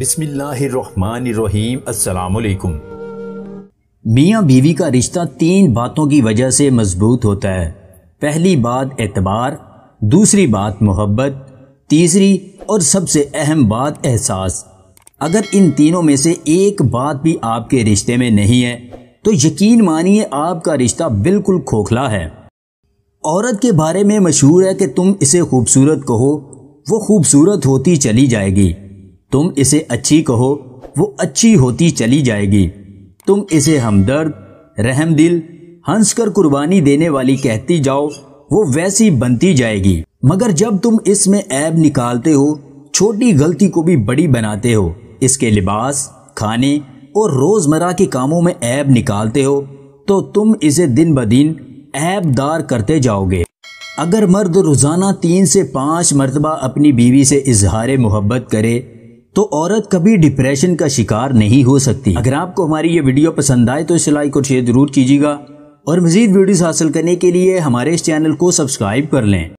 बिसमीम मियाँ बीवी का रिश्ता तीन बातों की वजह से मजबूत होता है पहली बात एतबार दूसरी बात मोहब्बत तीसरी और सबसे अहम बात एहसास अगर इन तीनों में से एक बात भी आपके रिश्ते में नहीं है तो यकीन मानिए आपका रिश्ता बिल्कुल खोखला है औरत के बारे में मशहूर है कि तुम इसे खूबसूरत कहो वो खूबसूरत होती चली जाएगी तुम इसे अच्छी कहो वो अच्छी होती चली जाएगी तुम इसे हमदर्द रहम दिल हंसकर कुर्बानी देने वाली कहती जाओ वो वैसी बनती जाएगी मगर जब तुम इसमें ऐब निकालते हो छोटी गलती को भी बड़ी बनाते हो इसके लिबास खाने और रोज़मर्रा के कामों में ऐब निकालते हो तो तुम इसे दिन ब दिन ऐबदार करते जाओगे अगर मर्द रोज़ाना तीन से पाँच मरतबा अपनी बीवी से इजहार मोहब्बत करे तो औरत कभी डिप्रेशन का शिकार नहीं हो सकती अगर आपको हमारी ये वीडियो पसंद आए तो इसे लाइक और शेयर जरूर कीजिएगा और मजीद वीडियोस हासिल करने के लिए हमारे इस चैनल को सब्सक्राइब कर लें